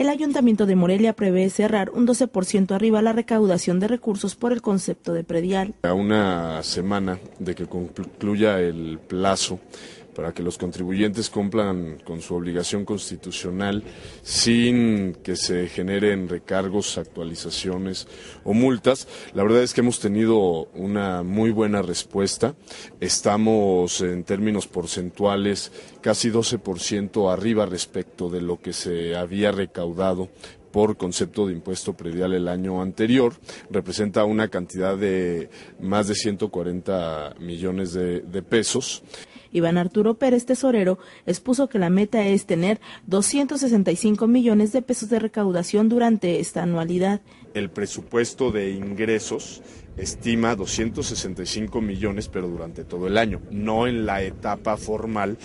el Ayuntamiento de Morelia prevé cerrar un 12% arriba la recaudación de recursos por el concepto de predial. A una semana de que concluya el plazo para que los contribuyentes cumplan con su obligación constitucional sin que se generen recargos, actualizaciones o multas. La verdad es que hemos tenido una muy buena respuesta. Estamos en términos porcentuales casi 12% arriba respecto de lo que se había recaudado por concepto de impuesto predial el año anterior, representa una cantidad de más de 140 millones de, de pesos. Iván Arturo Pérez, tesorero, expuso que la meta es tener 265 millones de pesos de recaudación durante esta anualidad. El presupuesto de ingresos estima 265 millones, pero durante todo el año, no en la etapa formal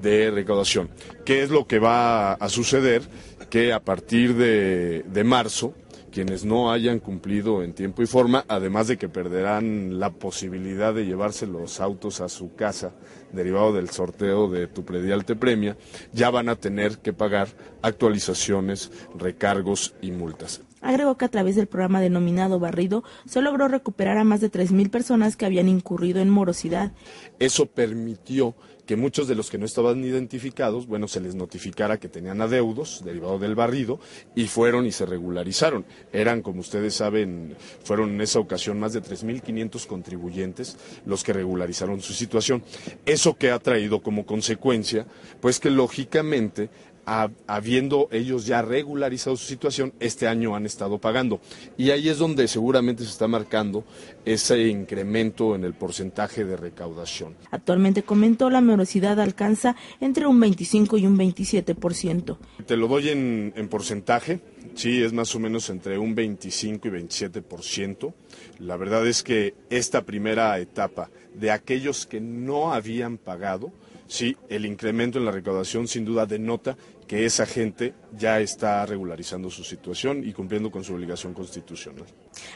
de recaudación. ¿Qué es lo que va a suceder? Que a partir de, de marzo quienes no hayan cumplido en tiempo y forma, además de que perderán la posibilidad de llevarse los autos a su casa, derivado del sorteo de tu predial te premia, ya van a tener que pagar actualizaciones, recargos y multas. Agregó que a través del programa denominado Barrido se logró recuperar a más de 3.000 personas que habían incurrido en morosidad. Eso permitió que muchos de los que no estaban identificados, bueno, se les notificara que tenían adeudos derivados del barrido y fueron y se regularizaron. Eran, como ustedes saben, fueron en esa ocasión más de 3.500 contribuyentes los que regularizaron su situación. Eso que ha traído como consecuencia, pues que lógicamente habiendo ellos ya regularizado su situación, este año han estado pagando. Y ahí es donde seguramente se está marcando ese incremento en el porcentaje de recaudación. Actualmente, comentó, la morosidad alcanza entre un 25 y un 27%. Te lo doy en porcentaje. Sí, es más o menos entre un 25 y 27%. La verdad es que esta primera etapa de aquellos que no habían pagado, sí, el incremento en la recaudación sin duda denota que esa gente ya está regularizando su situación y cumpliendo con su obligación constitucional.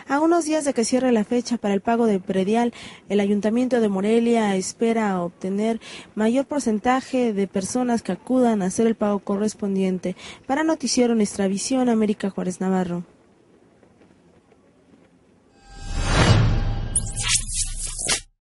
A unos días de que cierre la fecha para el pago de predial, el Ayuntamiento de Morelia espera obtener mayor porcentaje de personas que acudan a hacer el pago correspondiente. Para Noticiero Nuestra Visión, América Juárez Navarro.